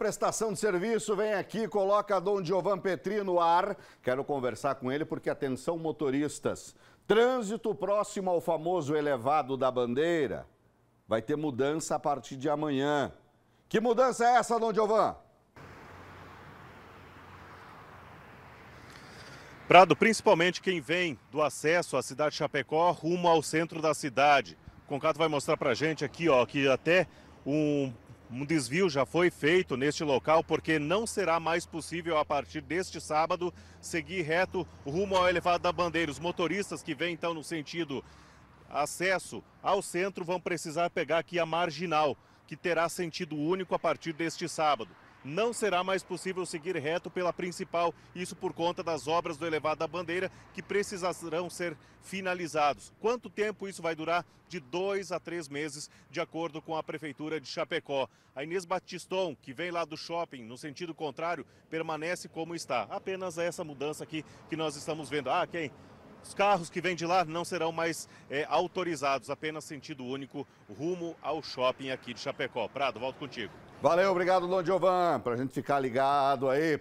Prestação de serviço, vem aqui, coloca Dom Giovan Petri no ar. Quero conversar com ele porque, atenção, motoristas. Trânsito próximo ao famoso elevado da bandeira vai ter mudança a partir de amanhã. Que mudança é essa, Dom Giovan? Prado, principalmente quem vem do acesso à cidade de Chapecó rumo ao centro da cidade. O Concato vai mostrar pra gente aqui, ó, que até um um desvio já foi feito neste local porque não será mais possível a partir deste sábado seguir reto rumo ao elevado da bandeira. Os motoristas que vêm então no sentido acesso ao centro vão precisar pegar aqui a marginal, que terá sentido único a partir deste sábado não será mais possível seguir reto pela principal, isso por conta das obras do elevado da bandeira que precisarão ser finalizados. Quanto tempo isso vai durar? De dois a três meses, de acordo com a Prefeitura de Chapecó. A Inês Batiston, que vem lá do shopping, no sentido contrário, permanece como está. Apenas essa mudança aqui que nós estamos vendo. Ah, quem? Os carros que vêm de lá não serão mais é, autorizados, apenas sentido único rumo ao shopping aqui de Chapecó. Prado, volto contigo. Valeu, obrigado, Don Giovan, para a gente ficar ligado aí.